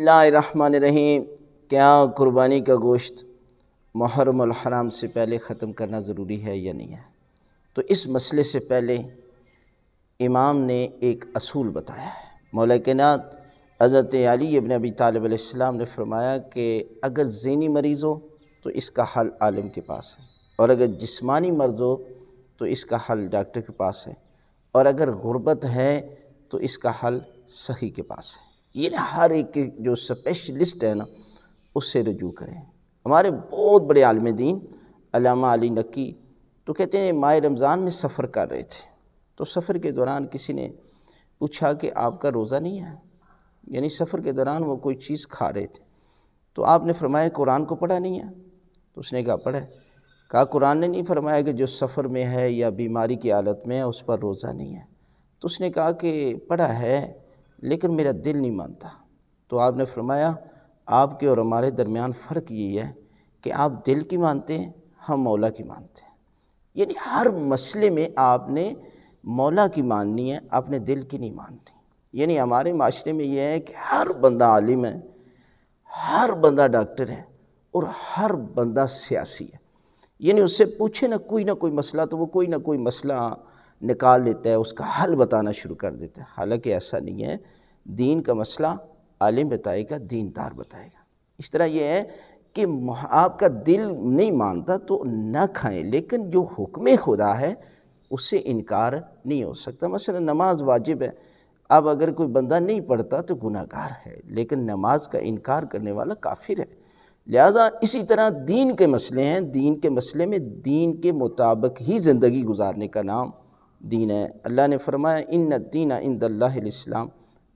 रहीम क्या कुर्बानी का गोश्त मुहर्रम हराम से पहले ख़त्म करना ज़रूरी है या नहीं है तो इस मसले से पहले इमाम ने एक असूल बताया है मौल अजरत हज़रत अली इबन अबी तालब ने फरमाया कि अगर जहनी मरीज़ हो तो इसका हल आलम के पास है और अगर जिस्मानी मर्ज़ हो तो इसका हल डॉक्टर के पास है और अगर गुर्बत है तो इसका हल सखी के पास है ये ना हर एक जो स्पेशलिस्ट है ना उससे रजू करें हमारे बहुत बड़े आलम दीन अलामा अली नक्की तो कहते हैं माह रमज़ान में सफ़र कर रहे थे तो सफ़र के दौरान किसी ने पूछा कि आपका रोज़ा नहीं है यानी सफ़र के दौरान वो कोई चीज़ खा रहे थे तो आपने फरमाया कुरान को पढ़ा नहीं है तो उसने कहा पढ़ा कहा कुरान ने नहीं फरमाया कि जो सफ़र में है या बीमारी की हालत में है उस पर रोज़ा नहीं है तो उसने कहा कि पढ़ा है लेकिन मेरा दिल नहीं मानता तो आपने फरमाया आपके और हमारे दरमियान फ़र्क ये है कि आप दिल की मानते हैं हम मौला की मानते हैं यानी हर मसले में आपने मौला की माननी है अपने दिल की नहीं मानती यानी हमारे माशरे में यह है कि हर बंदा आलिम है हर बंदा डॉक्टर है और हर बंदा सियासी है यानी उससे पूछे ना कोई ना कोई मसला तो वो कोई ना कोई मसला निकाल लेता है उसका हल बताना शुरू कर देता है हालांकि ऐसा नहीं है दीन का मसला आलिम बताएगा दीनदार बताएगा इस तरह यह है कि आपका दिल नहीं मानता तो ना खाएं लेकिन जो हुक्म खुदा है उससे इनकार नहीं हो सकता मसला नमाज वाजिब है अब अगर कोई बंदा नहीं पढ़ता तो गुनाहगार है लेकिन नमाज का इनकार करने वाला काफिर है लिहाजा इसी तरह दीन के मसले हैं दीन के मसले में दीन के मुताबिक ही ज़िंदगी गुजारने का नाम दीन है अल्लाह ने फरमाया इन दीन इन दल्लाम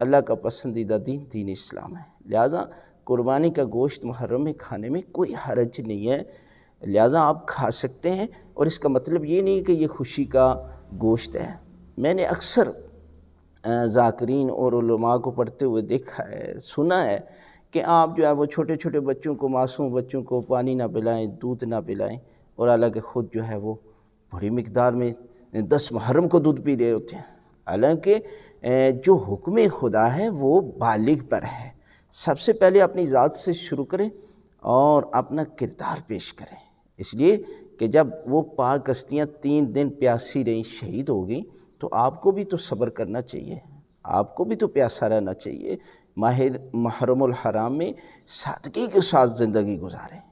अल्लाह का पसंदीदा दीन दीन इस्लाम है लिहाजा कुर्बानी का गोश्त मुहर्रम में खाने में कोई हरज नहीं है लिहाजा आप खा सकते हैं और इसका मतलब ये नहीं कि ये खुशी का गोश्त है मैंने अक्सर जाकरीन और को पढ़ते हुए देखा है सुना है कि आप जो है वो छोटे छोटे बच्चों को मासूम बच्चों को पानी ना पिलाएं दूध ना पिलाएं और अलग ख़ुद जो है वो बड़ी मकदार में दस मुहर्रम को दूध पी रहे होते हैं हालांकि जो हुक्म खुदा है वो बालिग पर है सबसे पहले अपनी ज़ात से शुरू करें और अपना किरदार पेश करें इसलिए कि जब वो पाक हस्तियाँ तीन दिन प्यासी रहीं शहीद हो गई तो आपको भी तो सब्र करना चाहिए आपको भी तो प्यासा रहना चाहिए माहिर महरम हराम में सादगी के साथ ज़िंदगी गुजारें